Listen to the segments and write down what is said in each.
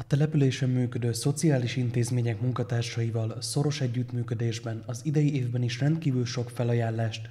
A településen működő szociális intézmények munkatársaival szoros együttműködésben az idei évben is rendkívül sok felajánlást,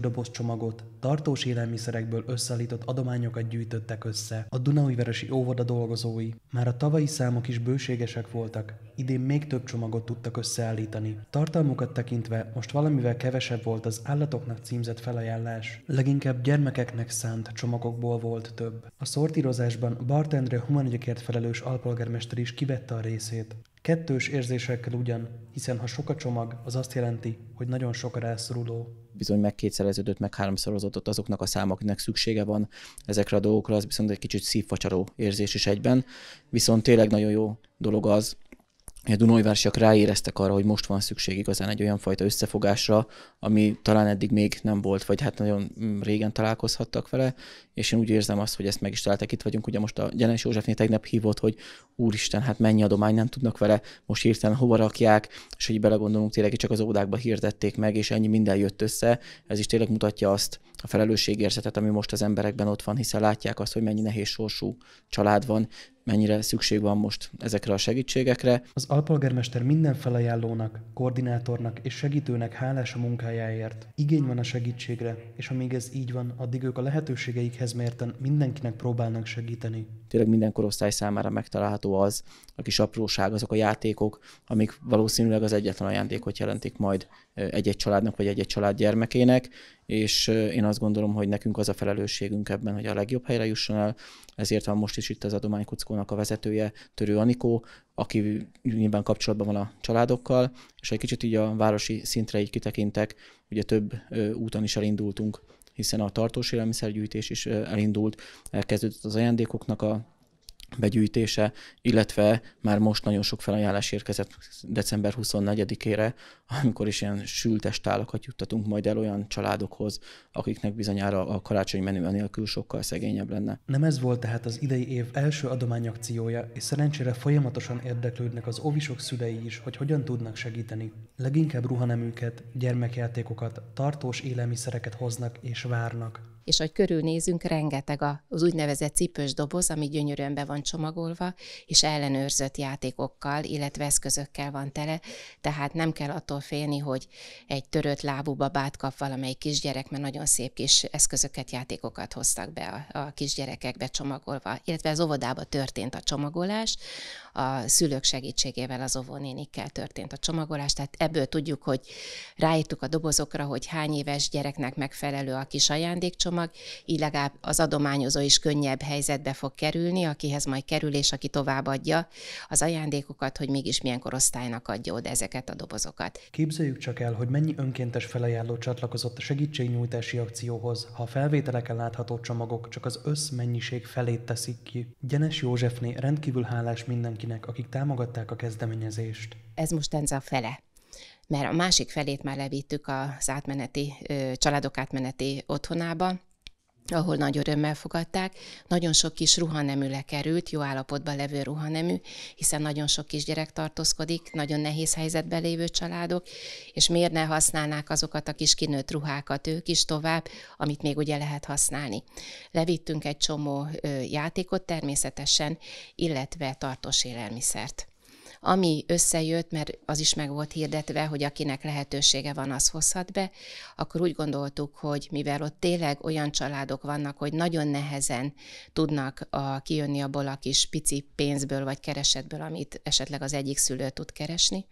doboz csomagot, tartós élelmiszerekből összeállított adományokat gyűjtöttek össze, a veresi óvoda dolgozói. Már a tavalyi számok is bőségesek voltak, idén még több csomagot tudtak összeállítani. Tartalmukat tekintve most valamivel kevesebb volt az állatoknak címzett felajánlás. Leginkább gyermekeknek szánt csomagokból volt több. A szortírozásban bartendre humanügyekért felelős alpolgármester is kivette a részét. Kettős érzésekkel ugyan, hiszen ha sok a csomag, az azt jelenti, hogy nagyon sok a rászoruló bizony megkétszereződött, meg háromszorozott azoknak a számoknak szüksége van ezekre a dolgokra, az viszont egy kicsit szívfacsaró érzés is egyben. Viszont tényleg nagyon jó dolog az, a Dunajvársiak ráéreztek arra, hogy most van szükség igazán egy olyan fajta összefogásra, ami talán eddig még nem volt, vagy hát nagyon mm, régen találkozhattak vele, és én úgy érzem azt, hogy ezt meg is találtak. Itt vagyunk, ugye most a Gyenes Józsefné tegnap hívott, hogy úristen, hát mennyi adomány nem tudnak vele, most hirtelen hova rakják, és hogy belegondolunk tényleg, csak az ódákba hirdették meg, és ennyi minden jött össze. Ez is tényleg mutatja azt a felelősségérzetet, ami most az emberekben ott van, hiszen látják azt, hogy mennyi nehéz sorsú család van, mennyire szükség van most ezekre a segítségekre. Az alpolgármester minden felajánlónak, koordinátornak és segítőnek hálás a munkájáért. Igény van a segítségre, és amíg ez így van, addig ők a lehetőségeikhez mérten mindenkinek próbálnak segíteni tényleg minden korosztály számára megtalálható az, a kis apróság, azok a játékok, amik valószínűleg az egyetlen ajándékot jelentik majd egy-egy családnak vagy egy-egy család gyermekének, és én azt gondolom, hogy nekünk az a felelősségünk ebben, hogy a legjobb helyre jusson el, ezért van most is itt az adománykuckónak a vezetője, Törő Anikó, aki nyilván kapcsolatban van a családokkal, és egy kicsit így a városi szintre így kitekintek, ugye több úton is elindultunk hiszen a tartós élelmiszergyűjtés is elindult, elkezdődött az ajándékoknak a begyűjtése, illetve már most nagyon sok felajánlás érkezett december 24-ére, amikor is ilyen sültes tálakat juttatunk majd el olyan családokhoz, akiknek bizonyára a karácsony menü anélkül sokkal szegényebb lenne. Nem ez volt tehát az idei év első adományakciója, és szerencsére folyamatosan érdeklődnek az óvisok szülei is, hogy hogyan tudnak segíteni. Leginkább ruhaneműket, gyermekjátékokat, tartós élelmiszereket hoznak és várnak és ahogy körülnézünk, rengeteg az úgynevezett cipős doboz, ami gyönyörűen be van csomagolva, és ellenőrzött játékokkal, illetve eszközökkel van tele, tehát nem kell attól félni, hogy egy törött lábú babát kap valamelyik kisgyerek, mert nagyon szép kis eszközöket, játékokat hoztak be a, a kisgyerekekbe csomagolva, illetve az óvodába történt a csomagolás, a szülők segítségével az óvónénikkel történt a csomagolás, tehát ebből tudjuk, hogy ráírtuk a dobozokra, hogy hány éves gyereknek megfelelő a kis ajándékcsomag, így legalább az adományozó is könnyebb helyzetbe fog kerülni, akihez majd kerül, és aki továbbadja az ajándékokat, hogy mégis milyen korosztálynak adja oda ezeket a dobozokat. Képzeljük csak el, hogy mennyi önkéntes felajánló csatlakozott a segítségnyújtási akcióhoz, ha a felvételeken látható csomagok csak az összmennyiség felét teszik ki. Gyenes Józsefné rendkívül hálás mindenki mindenkinek, akik támogatták a kezdeményezést. Ez most a fele mert a másik felét már levittük az átmeneti, családok átmeneti otthonába, ahol nagy örömmel fogadták. Nagyon sok kis ruhanemű lekerült jó állapotban levő ruhanemű, hiszen nagyon sok kis gyerek tartózkodik, nagyon nehéz helyzetben lévő családok, és miért ne használnák azokat a kis kinőtt ruhákat ők is tovább, amit még ugye lehet használni. Levittünk egy csomó játékot természetesen, illetve tartós élelmiszert. Ami összejött, mert az is meg volt hirdetve, hogy akinek lehetősége van, az hozhat be, akkor úgy gondoltuk, hogy mivel ott tényleg olyan családok vannak, hogy nagyon nehezen tudnak a, kijönni abból a kis pici pénzből vagy keresetből, amit esetleg az egyik szülő tud keresni,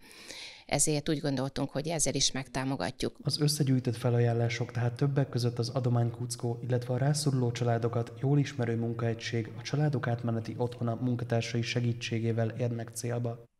ezért úgy gondoltunk, hogy ezzel is megtámogatjuk. Az összegyűjtött felajánlások tehát többek között az adománykuckó, illetve a rászoruló családokat jól ismerő munkaegység, a családok átmeneti otthona munkatársai segítségével érnek célba.